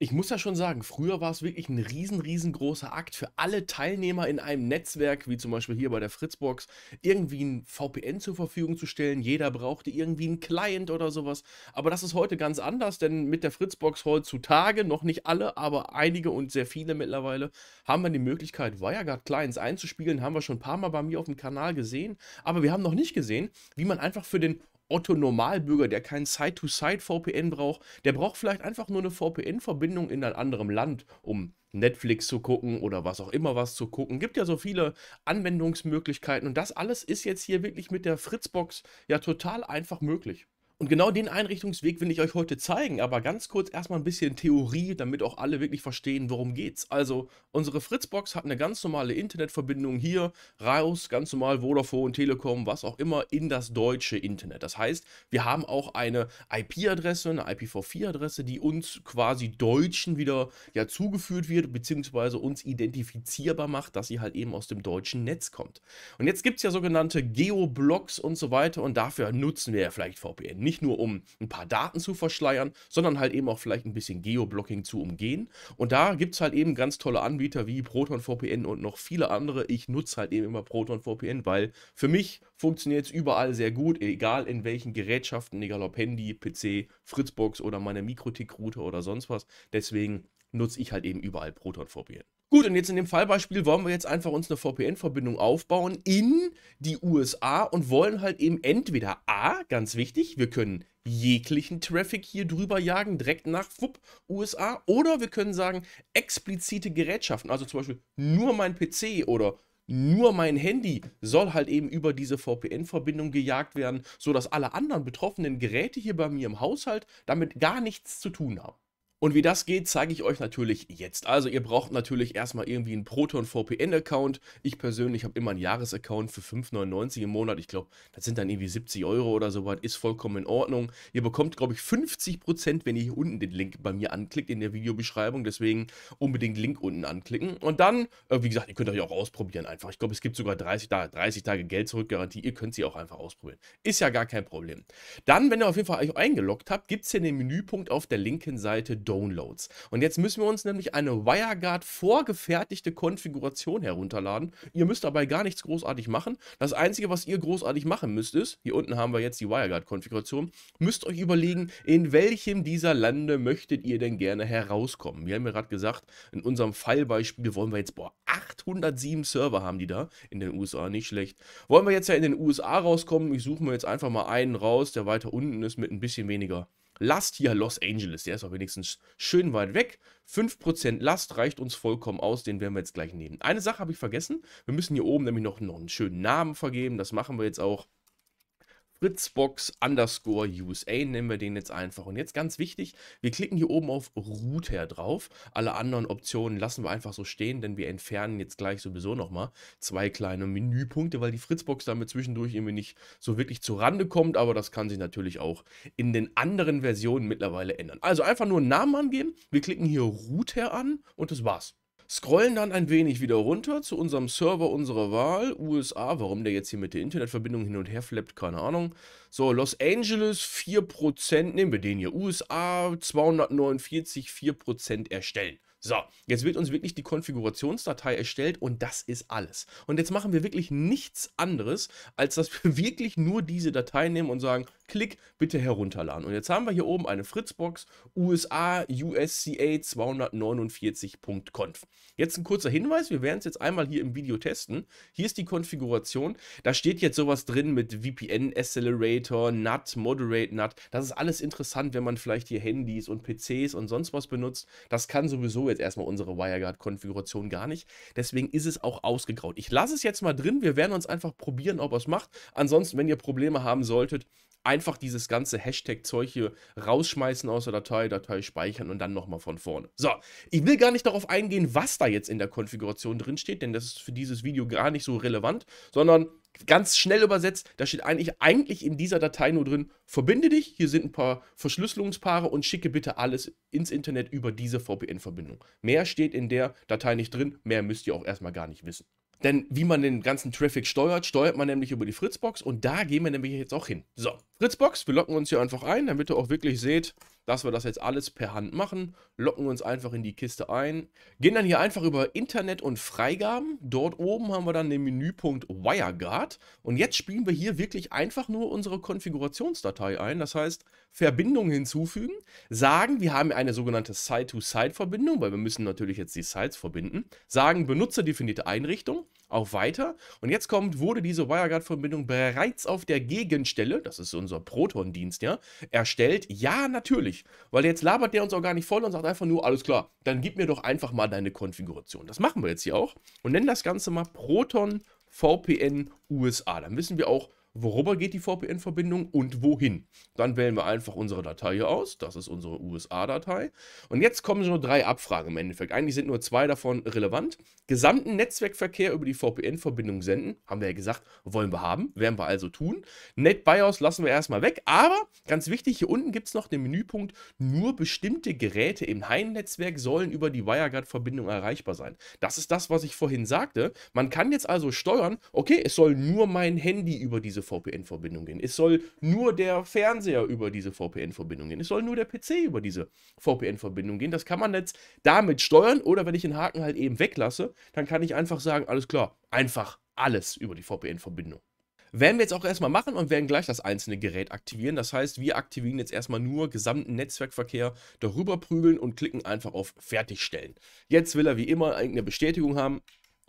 ich muss ja schon sagen, früher war es wirklich ein riesen, riesengroßer Akt für alle Teilnehmer in einem Netzwerk, wie zum Beispiel hier bei der Fritzbox, irgendwie ein VPN zur Verfügung zu stellen. Jeder brauchte irgendwie einen Client oder sowas. Aber das ist heute ganz anders, denn mit der Fritzbox heutzutage, noch nicht alle, aber einige und sehr viele mittlerweile, haben wir die Möglichkeit, WireGuard-Clients einzuspielen. Haben wir schon ein paar Mal bei mir auf dem Kanal gesehen. Aber wir haben noch nicht gesehen, wie man einfach für den Otto Normalbürger, der kein Side-to-Side-VPN braucht, der braucht vielleicht einfach nur eine VPN-Verbindung in ein anderen Land, um Netflix zu gucken oder was auch immer was zu gucken. Gibt ja so viele Anwendungsmöglichkeiten und das alles ist jetzt hier wirklich mit der Fritzbox ja total einfach möglich. Und genau den Einrichtungsweg will ich euch heute zeigen, aber ganz kurz erstmal ein bisschen Theorie, damit auch alle wirklich verstehen, worum geht's. Also, unsere Fritzbox hat eine ganz normale Internetverbindung hier raus, ganz normal Vodafone, Telekom, was auch immer, in das deutsche Internet. Das heißt, wir haben auch eine IP-Adresse, eine IPv4-Adresse, die uns quasi Deutschen wieder ja zugeführt wird, beziehungsweise uns identifizierbar macht, dass sie halt eben aus dem deutschen Netz kommt. Und jetzt gibt es ja sogenannte Geoblocks und so weiter und dafür nutzen wir ja vielleicht VPN nicht nur um ein paar Daten zu verschleiern, sondern halt eben auch vielleicht ein bisschen Geoblocking zu umgehen. Und da gibt es halt eben ganz tolle Anbieter wie ProtonVPN und noch viele andere. Ich nutze halt eben immer ProtonVPN, weil für mich funktioniert es überall sehr gut, egal in welchen Gerätschaften, egal ob Handy, PC, Fritzbox oder meine Mikrotik-Route oder sonst was. Deswegen nutze ich halt eben überall Proton VPN. Gut, und jetzt in dem Fallbeispiel wollen wir jetzt einfach uns eine VPN-Verbindung aufbauen in die USA und wollen halt eben entweder A, ganz wichtig, wir können jeglichen Traffic hier drüber jagen, direkt nach FUP USA, oder wir können sagen, explizite Gerätschaften, also zum Beispiel nur mein PC oder nur mein Handy soll halt eben über diese VPN-Verbindung gejagt werden, sodass alle anderen betroffenen Geräte hier bei mir im Haushalt damit gar nichts zu tun haben. Und wie das geht, zeige ich euch natürlich jetzt. Also ihr braucht natürlich erstmal irgendwie einen Proton VPN Account. Ich persönlich habe immer einen Jahresaccount für 5,99 im Monat. Ich glaube, das sind dann irgendwie 70 Euro oder so was. Ist vollkommen in Ordnung. Ihr bekommt, glaube ich, 50%, wenn ihr hier unten den Link bei mir anklickt in der Videobeschreibung. Deswegen unbedingt Link unten anklicken. Und dann, äh, wie gesagt, ihr könnt euch auch ausprobieren einfach. Ich glaube, es gibt sogar 30 Tage, 30 Tage Geld zurück Garantie. Ihr könnt sie auch einfach ausprobieren. Ist ja gar kein Problem. Dann, wenn ihr auf jeden Fall euch eingeloggt habt, gibt es hier den Menüpunkt auf der linken Seite Downloads. Und jetzt müssen wir uns nämlich eine WireGuard vorgefertigte Konfiguration herunterladen. Ihr müsst dabei gar nichts großartig machen. Das Einzige, was ihr großartig machen müsst, ist, hier unten haben wir jetzt die WireGuard-Konfiguration, müsst euch überlegen, in welchem dieser Lande möchtet ihr denn gerne herauskommen. Wir haben ja gerade gesagt, in unserem Fallbeispiel wollen wir jetzt, boah, 807 Server haben die da in den USA, nicht schlecht. Wollen wir jetzt ja in den USA rauskommen, ich suche mir jetzt einfach mal einen raus, der weiter unten ist mit ein bisschen weniger Last hier Los Angeles. Der ist auch wenigstens schön weit weg. 5% Last reicht uns vollkommen aus, den werden wir jetzt gleich nehmen. Eine Sache habe ich vergessen, wir müssen hier oben nämlich noch, noch einen schönen Namen vergeben, das machen wir jetzt auch. Fritzbox underscore USA nennen wir den jetzt einfach. Und jetzt ganz wichtig, wir klicken hier oben auf Router drauf. Alle anderen Optionen lassen wir einfach so stehen, denn wir entfernen jetzt gleich sowieso nochmal zwei kleine Menüpunkte, weil die Fritzbox damit zwischendurch irgendwie nicht so wirklich zu Rande kommt. Aber das kann sich natürlich auch in den anderen Versionen mittlerweile ändern. Also einfach nur einen Namen angeben. Wir klicken hier Router an und das war's. Scrollen dann ein wenig wieder runter zu unserem Server unserer Wahl, USA, warum der jetzt hier mit der Internetverbindung hin und her flappt, keine Ahnung. So, Los Angeles 4%, nehmen wir den hier, USA 249, 4% erstellen. So, jetzt wird uns wirklich die Konfigurationsdatei erstellt und das ist alles. Und jetzt machen wir wirklich nichts anderes, als dass wir wirklich nur diese Datei nehmen und sagen, Klick, bitte herunterladen. Und jetzt haben wir hier oben eine Fritzbox USA USCA 249.conf. Jetzt ein kurzer Hinweis, wir werden es jetzt einmal hier im Video testen. Hier ist die Konfiguration, da steht jetzt sowas drin mit VPN Accelerator, NAT, Moderate NAT. Das ist alles interessant, wenn man vielleicht hier Handys und PCs und sonst was benutzt. Das kann sowieso jetzt erstmal unsere WireGuard-Konfiguration gar nicht. Deswegen ist es auch ausgegraut. Ich lasse es jetzt mal drin, wir werden uns einfach probieren, ob es macht. Ansonsten, wenn ihr Probleme haben solltet, einfach dieses ganze Hashtag-Zeug hier rausschmeißen aus der Datei, Datei speichern und dann nochmal von vorne. So, ich will gar nicht darauf eingehen, was da jetzt in der Konfiguration drin steht, denn das ist für dieses Video gar nicht so relevant, sondern ganz schnell übersetzt, da steht eigentlich, eigentlich in dieser Datei nur drin, verbinde dich, hier sind ein paar Verschlüsselungspaare und schicke bitte alles ins Internet über diese VPN-Verbindung. Mehr steht in der Datei nicht drin, mehr müsst ihr auch erstmal gar nicht wissen. Denn wie man den ganzen Traffic steuert, steuert man nämlich über die Fritzbox und da gehen wir nämlich jetzt auch hin. So, Fritzbox, wir locken uns hier einfach ein, damit ihr auch wirklich seht, dass wir das jetzt alles per Hand machen. Locken uns einfach in die Kiste ein. Gehen dann hier einfach über Internet und Freigaben. Dort oben haben wir dann den Menüpunkt WireGuard. Und jetzt spielen wir hier wirklich einfach nur unsere Konfigurationsdatei ein. Das heißt, Verbindung hinzufügen. Sagen, wir haben eine sogenannte Side-to-Side-Verbindung, weil wir müssen natürlich jetzt die Sites verbinden. Sagen, benutzerdefinierte Einrichtung auch weiter. Und jetzt kommt, wurde diese WireGuard-Verbindung bereits auf der Gegenstelle, das ist unser Proton-Dienst, ja, erstellt? Ja, natürlich. Weil jetzt labert der uns auch gar nicht voll und sagt einfach nur, alles klar, dann gib mir doch einfach mal deine Konfiguration. Das machen wir jetzt hier auch und nennen das Ganze mal Proton VPN USA. Dann wissen wir auch, worüber geht die VPN-Verbindung und wohin. Dann wählen wir einfach unsere Datei hier aus. Das ist unsere USA-Datei. Und jetzt kommen so drei Abfragen im Endeffekt. Eigentlich sind nur zwei davon relevant. Gesamten Netzwerkverkehr über die VPN-Verbindung senden. Haben wir ja gesagt, wollen wir haben. Werden wir also tun. NetBIOS lassen wir erstmal weg. Aber ganz wichtig, hier unten gibt es noch den Menüpunkt, nur bestimmte Geräte im Heimnetzwerk sollen über die WireGuard-Verbindung erreichbar sein. Das ist das, was ich vorhin sagte. Man kann jetzt also steuern, okay, es soll nur mein Handy über diese VPN-Verbindung gehen. Es soll nur der Fernseher über diese VPN-Verbindung gehen. Es soll nur der PC über diese VPN-Verbindung gehen. Das kann man jetzt damit steuern oder wenn ich den Haken halt eben weglasse, dann kann ich einfach sagen, alles klar, einfach alles über die VPN-Verbindung. Werden wir jetzt auch erstmal machen und werden gleich das einzelne Gerät aktivieren. Das heißt, wir aktivieren jetzt erstmal nur gesamten Netzwerkverkehr, darüber prügeln und klicken einfach auf Fertigstellen. Jetzt will er wie immer eine Bestätigung haben.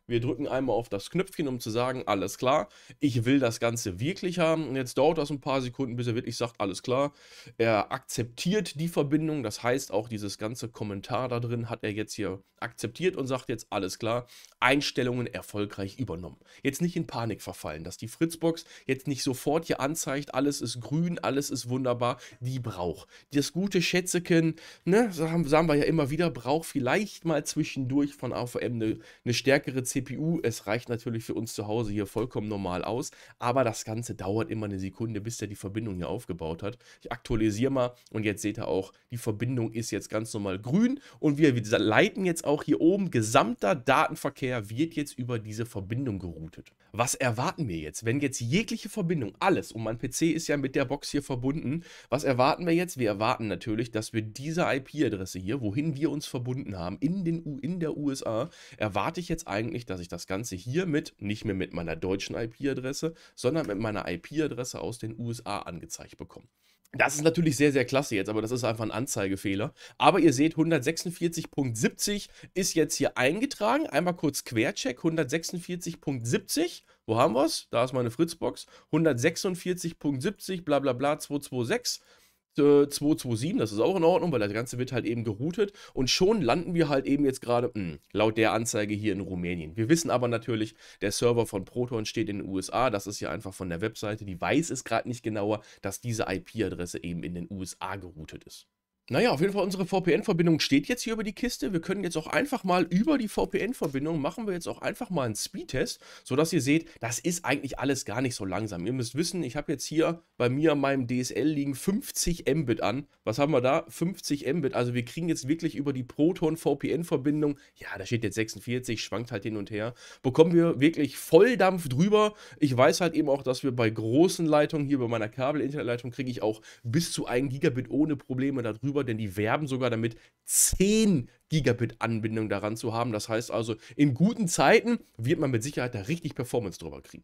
Wir drücken einmal auf das Knöpfchen, um zu sagen, alles klar, ich will das Ganze wirklich haben. Und jetzt dauert das ein paar Sekunden, bis er wirklich sagt, alles klar. Er akzeptiert die Verbindung, das heißt auch dieses ganze Kommentar da drin hat er jetzt hier akzeptiert und sagt jetzt, alles klar, Einstellungen erfolgreich übernommen. Jetzt nicht in Panik verfallen, dass die Fritzbox jetzt nicht sofort hier anzeigt, alles ist grün, alles ist wunderbar, die braucht. Das gute Schätzeken, ne, sagen, wir ja immer wieder, braucht vielleicht mal zwischendurch von AVM eine, eine stärkere 10 CPU, es reicht natürlich für uns zu Hause hier vollkommen normal aus, aber das Ganze dauert immer eine Sekunde, bis er die Verbindung hier aufgebaut hat. Ich aktualisiere mal und jetzt seht ihr auch, die Verbindung ist jetzt ganz normal grün und wir, leiten jetzt auch hier oben, gesamter Datenverkehr wird jetzt über diese Verbindung geroutet. Was erwarten wir jetzt, wenn jetzt jegliche Verbindung, alles, und mein PC ist ja mit der Box hier verbunden, was erwarten wir jetzt? Wir erwarten natürlich, dass wir diese IP-Adresse hier, wohin wir uns verbunden haben, in, den in der USA, erwarte ich jetzt eigentlich, dass ich das Ganze hiermit nicht mehr mit meiner deutschen IP-Adresse, sondern mit meiner IP-Adresse aus den USA angezeigt bekomme. Das ist natürlich sehr, sehr klasse jetzt, aber das ist einfach ein Anzeigefehler. Aber ihr seht, 146.70 ist jetzt hier eingetragen. Einmal kurz Quercheck, 146.70. Wo haben wir es? Da ist meine Fritzbox. 146.70, bla bla bla, 226. 227, äh, das ist auch in Ordnung, weil das Ganze wird halt eben geroutet und schon landen wir halt eben jetzt gerade hm, laut der Anzeige hier in Rumänien. Wir wissen aber natürlich, der Server von Proton steht in den USA, das ist ja einfach von der Webseite, die weiß es gerade nicht genauer, dass diese IP-Adresse eben in den USA geroutet ist. Naja, auf jeden Fall, unsere VPN-Verbindung steht jetzt hier über die Kiste. Wir können jetzt auch einfach mal über die VPN-Verbindung machen wir jetzt auch einfach mal einen Speedtest, sodass ihr seht, das ist eigentlich alles gar nicht so langsam. Ihr müsst wissen, ich habe jetzt hier bei mir an meinem DSL liegen 50 Mbit an. Was haben wir da? 50 Mbit. Also wir kriegen jetzt wirklich über die Proton-VPN-Verbindung, ja, da steht jetzt 46, schwankt halt hin und her, bekommen wir wirklich Volldampf drüber. Ich weiß halt eben auch, dass wir bei großen Leitungen, hier bei meiner Kabel-Internetleitung, kriege ich auch bis zu 1 Gigabit ohne Probleme darüber sauber, denn die werben sogar damit, 10 Gigabit-Anbindung daran zu haben. Das heißt also, in guten Zeiten wird man mit Sicherheit da richtig Performance drüber kriegen.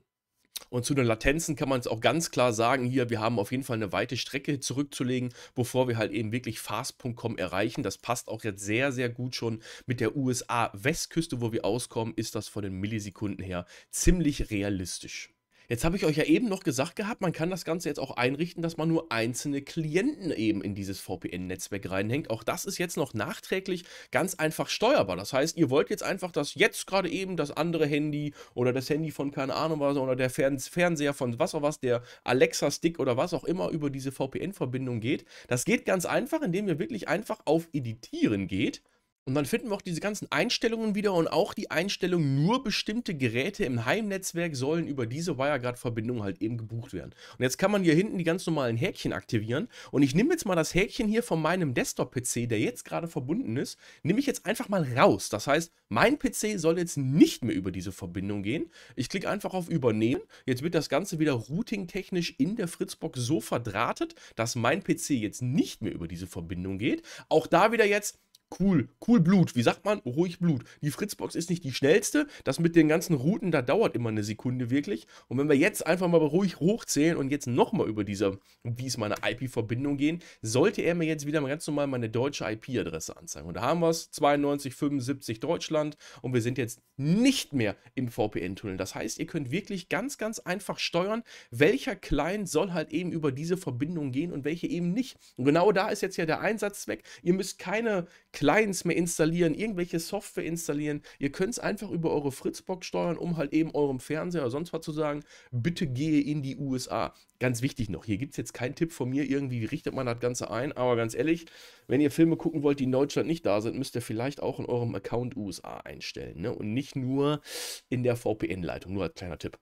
Und zu den Latenzen kann man es auch ganz klar sagen, hier, wir haben auf jeden Fall eine weite Strecke zurückzulegen, bevor wir halt eben wirklich fast.com erreichen. Das passt auch jetzt sehr, sehr gut schon mit der USA-Westküste, wo wir auskommen, ist das von den Millisekunden her ziemlich realistisch. Jetzt habe ich euch ja eben noch gesagt gehabt, man kann das Ganze jetzt auch einrichten, dass man nur einzelne Klienten eben in dieses VPN-Netzwerk reinhängt. Auch das ist jetzt noch nachträglich ganz einfach steuerbar. Das heißt, ihr wollt jetzt einfach, dass jetzt gerade eben das andere Handy oder das Handy von keine Ahnung was oder der Fernseher von was auch was, der Alexa-Stick oder was auch immer über diese VPN-Verbindung geht. Das geht ganz einfach, indem ihr wirklich einfach auf Editieren geht und dann finden wir auch diese ganzen Einstellungen wieder und auch die Einstellung, nur bestimmte Geräte im Heimnetzwerk sollen über diese WireGuard-Verbindung halt eben gebucht werden. Und jetzt kann man hier hinten die ganz normalen Häkchen aktivieren. Und ich nehme jetzt mal das Häkchen hier von meinem Desktop-PC, der jetzt gerade verbunden ist, nehme ich jetzt einfach mal raus. Das heißt, mein PC soll jetzt nicht mehr über diese Verbindung gehen. Ich klicke einfach auf Übernehmen. Jetzt wird das Ganze wieder routing-technisch in der Fritzbox so verdrahtet, dass mein PC jetzt nicht mehr über diese Verbindung geht. Auch da wieder jetzt cool, cool Blut. Wie sagt man? Ruhig Blut. Die Fritzbox ist nicht die schnellste. Das mit den ganzen Routen, da dauert immer eine Sekunde wirklich. Und wenn wir jetzt einfach mal ruhig hochzählen und jetzt nochmal über diese, wie ist meine IP-Verbindung gehen, sollte er mir jetzt wieder mal ganz normal meine deutsche IP-Adresse anzeigen. Und da haben wir es, 9275 Deutschland. Und wir sind jetzt nicht mehr im VPN-Tunnel. Das heißt, ihr könnt wirklich ganz, ganz einfach steuern, welcher Client soll halt eben über diese Verbindung gehen und welche eben nicht. Und genau da ist jetzt ja der Einsatzzweck. Ihr müsst keine Clients Clients mehr installieren, irgendwelche Software installieren. Ihr könnt es einfach über eure Fritzbox steuern, um halt eben eurem Fernseher oder sonst was zu sagen, bitte gehe in die USA. Ganz wichtig noch, hier gibt es jetzt keinen Tipp von mir, irgendwie wie richtet man das Ganze ein, aber ganz ehrlich, wenn ihr Filme gucken wollt, die in Deutschland nicht da sind, müsst ihr vielleicht auch in eurem Account USA einstellen ne? und nicht nur in der VPN-Leitung, nur als kleiner Tipp.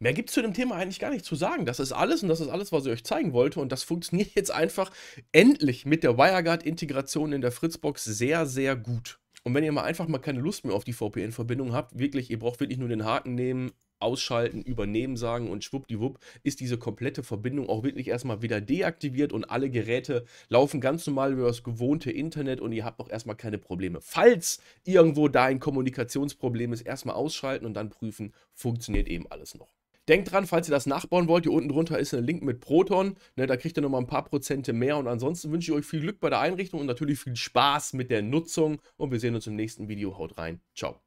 Mehr gibt es zu dem Thema eigentlich gar nicht zu sagen. Das ist alles und das ist alles, was ich euch zeigen wollte. Und das funktioniert jetzt einfach endlich mit der WireGuard-Integration in der Fritzbox sehr, sehr gut. Und wenn ihr mal einfach mal keine Lust mehr auf die VPN-Verbindung habt, wirklich, ihr braucht wirklich nur den Haken nehmen, ausschalten, übernehmen sagen und schwuppdiwupp ist diese komplette Verbindung auch wirklich erstmal wieder deaktiviert und alle Geräte laufen ganz normal über das gewohnte Internet und ihr habt auch erstmal keine Probleme. Falls irgendwo da ein Kommunikationsproblem ist, erstmal ausschalten und dann prüfen, funktioniert eben alles noch. Denkt dran, falls ihr das nachbauen wollt, hier unten drunter ist ein Link mit Proton. Ne, da kriegt ihr nochmal ein paar Prozente mehr. Und ansonsten wünsche ich euch viel Glück bei der Einrichtung und natürlich viel Spaß mit der Nutzung. Und wir sehen uns im nächsten Video. Haut rein. Ciao.